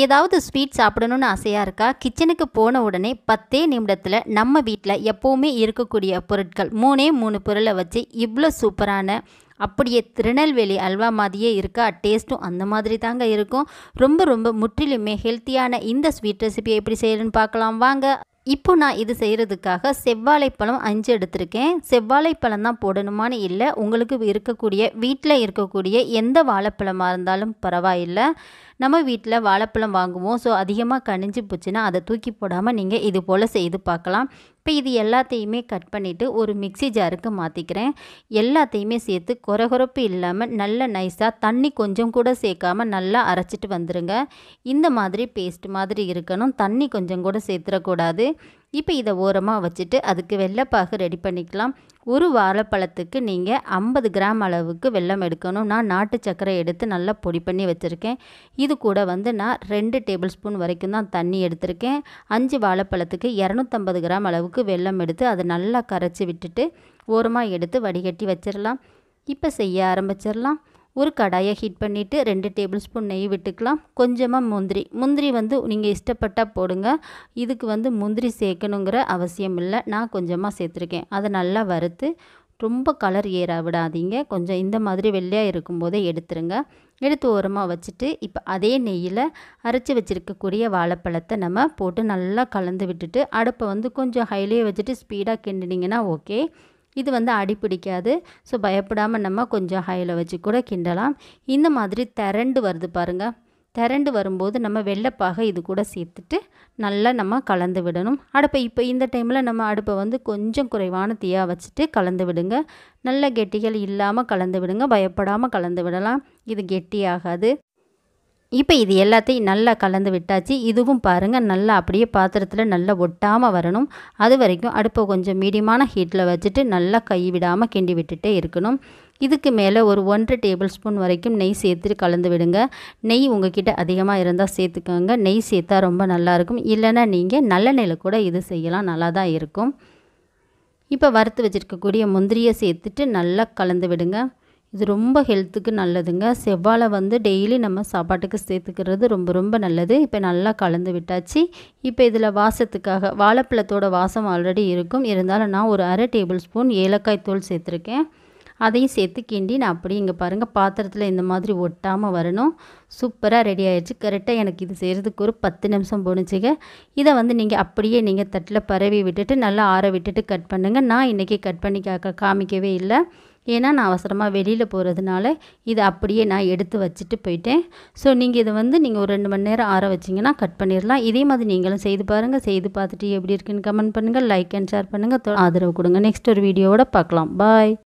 ஏதாவது ஸ்வீட் சாப்பிடணும்னு ஆசையாக இருக்கா கிச்சனுக்கு போன உடனே பத்தே நிமிடத்தில் நம்ம வீட்டில் எப்போவுமே இருக்கக்கூடிய பொருட்கள் மூணே மூணு பொருளை வச்சு இவ்வளோ சூப்பரான அப்படியே திருநெல்வேலி அல்வா மாதிரியே இருக்கா டேஸ்ட்டும் அந்த மாதிரி தாங்க இருக்கும் ரொம்ப ரொம்ப முற்றிலுமே ஹெல்த்தியான இந்த ஸ்வீட் ரெசிபியை எப்படி செய்யணும்னு பார்க்கலாம் வாங்க இப்போ நான் இது செய்கிறதுக்காக செவ்வாழைப்பழம் அஞ்சு எடுத்திருக்கேன் செவ்வாழைப்பழம் தான் போடணுமான்னு இல்லை உங்களுக்கு இருக்கக்கூடிய வீட்டில் இருக்கக்கூடிய எந்த வாழைப்பழமாக இருந்தாலும் பரவாயில்லை நம்ம வீட்டில் வாழைப்பழம் வாங்குவோம் ஸோ அதிகமாக கணிஞ்சு போச்சுன்னா அதை தூக்கி போடாமல் நீங்கள் இது போல் செய்து பார்க்கலாம் இப்போ இது எல்லாத்தையுமே கட் பண்ணிவிட்டு ஒரு மிக்சி ஜாருக்கு மாற்றிக்கிறேன் எல்லாத்தையுமே சேர்த்து குறகுறப்பு இல்லாமல் நல்ல நைஸாக தண்ணி கொஞ்சம் கூட சேர்க்காமல் நல்லா அரைச்சிட்டு வந்துடுங்க இந்த மாதிரி பேஸ்ட் மாதிரி இருக்கணும் தண்ணி கொஞ்சம் கூட சேர்த்துடக்கூடாது இப்போ இதை ஓரமாக வச்சுட்டு அதுக்கு வெள்ளைப்பாகு ரெடி பண்ணிக்கலாம் ஒரு வாழைப்பழத்துக்கு நீங்கள் ஐம்பது கிராம் அளவுக்கு வெள்ளம் எடுக்கணும் நான் நாட்டு சர்க்கரை எடுத்து நல்லா பொடி பண்ணி வச்சுருக்கேன் இது கூட வந்து நான் ரெண்டு டேபிள் ஸ்பூன் வரைக்கும் தான் தண்ணி எடுத்திருக்கேன் அஞ்சு வாழைப்பழத்துக்கு இரநூத்தம்பது கிராம் அளவுக்கு வெல்லம் எடுத்து அதை நல்லா கரைச்சி விட்டுட்டு ஓரமாக எடுத்து வடிகட்டி வச்சிடலாம் இப்போ செய்ய ஆரம்பிச்சிடலாம் ஒரு கடாயை ஹீட் பண்ணிவிட்டு ரெண்டு டேபிள் ஸ்பூன் நெய் விட்டுக்கலாம் கொஞ்சமாக முந்திரி முந்திரி வந்து நீங்கள் இஷ்டப்பட்டால் போடுங்க இதுக்கு வந்து முந்திரி சேர்க்கணுங்கிற அவசியம் இல்லை நான் கொஞ்சமாக சேர்த்துருக்கேன் அதை நல்லா வறுத்து ரொம்ப கலர் ஏற விடாதீங்க கொஞ்சம் இந்த மாதிரி வெள்ளையாக இருக்கும்போதே எடுத்துருங்க எடுத்து ஓரமாக வச்சுட்டு இப்போ அதே நெய்யில் அரைச்சி வச்சுருக்கக்கூடிய வாழைப்பழத்தை நம்ம போட்டு நல்லா கலந்து விட்டுட்டு அடுப்பை வந்து கொஞ்சம் ஹைலேயே வச்சுட்டு ஸ்பீடாக கிண்டினீங்கன்னா ஓகே இது வந்து அடிப்பிடிக்காது ஸோ பயப்படாமல் நம்ம கொஞ்சம் ஹையில் வச்சு கூட கிண்டலாம் இந்த மாதிரி திரண்டு வருது பாருங்கள் திரண்டு வரும்போது நம்ம வெள்ளைப்பாக இது கூட சேர்த்துட்டு நல்லா நம்ம கலந்து விடணும் அடுப்பை இப்போ இந்த டைமில் நம்ம அடுப்பை வந்து கொஞ்சம் குறைவான தீயாக வச்சுட்டு கலந்து விடுங்க நல்ல கெட்டிகள் இல்லாமல் கலந்து விடுங்க பயப்படாமல் கலந்து விடலாம் இது கெட்டியாகாது இப்போ இது எல்லாத்தையும் நல்லா கலந்து விட்டாச்சு இதுவும் பாருங்கள் நல்லா அப்படியே பாத்திரத்தில் நல்லா ஒட்டாமல் வரணும் அது வரைக்கும் அடுப்பை கொஞ்சம் மீடியமான ஹீட்டில் வச்சுட்டு நல்லா கை விடாமல் கிண்டி விட்டுட்டே இருக்கணும் இதுக்கு மேலே ஒரு ஒன்றரை டேபிள் ஸ்பூன் வரைக்கும் நெய் சேர்த்துட்டு கலந்து விடுங்க நெய் உங்ககிட்ட அதிகமாக இருந்தால் சேர்த்துக்கோங்க நெய் சேர்த்தா ரொம்ப நல்லாயிருக்கும் இல்லைன்னா நீங்கள் நல்லெண்ணெயில் கூட இது செய்யலாம் நல்லா தான் இருக்கும் இப்போ வறுத்து வச்சுருக்கக்கூடிய முந்திரியை சேர்த்துட்டு நல்லா கலந்து விடுங்க இது ரொம்ப ஹெல்த்துக்கு நல்லதுங்க செவ்வாழை வந்து டெய்லி நம்ம சாப்பாட்டுக்கு சேர்த்துக்கிறது ரொம்ப ரொம்ப நல்லது இப்போ நல்லா கலந்து விட்டாச்சு இப்போ இதில் வாசத்துக்காக வாழைப்பழத்தோட வாசம் ஆல்ரெடி இருக்கும் இருந்தாலும் நான் ஒரு அரை டேபிள் ஸ்பூன் ஏலக்காய் தூள் சேர்த்துருக்கேன் அதையும் சேர்த்து கிண்டி நான் அப்படி இங்கே பாருங்கள் பாத்திரத்தில் இந்த மாதிரி ஒட்டாமல் வரணும் சூப்பராக ரெடி ஆகிடுச்சு கரெக்டாக எனக்கு இது செய்கிறதுக்கு ஒரு பத்து நிமிஷம் போணுச்சுங்க இதை வந்து நீங்கள் அப்படியே நீங்கள் தட்டில் பரவி விட்டுட்டு நல்லா ஆற விட்டுட்டு கட் பண்ணுங்கள் நான் இன்றைக்கி கட் பண்ணி காமிக்கவே இல்லை ஏன்னா நான் அவசரமாக வெளியில் போகிறதுனால இதை அப்படியே நான் எடுத்து வச்சுட்டு போயிட்டேன் ஸோ நீங்கள் இதை வந்து நீங்கள் ஒரு ரெண்டு மணி நேரம் ஆற வச்சிங்கன்னா கட் பண்ணிடலாம் இதே மாதிரி நீங்களும் செய்து பாருங்கள் செய்து பார்த்துட்டு எப்படி இருக்குன்னு கமெண்ட் பண்ணுங்கள் லைக் அண்ட் ஷேர் பண்ணுங்கள் ஆதரவு கொடுங்க நெக்ஸ்ட் ஒரு வீடியோவோட பார்க்கலாம் பாய்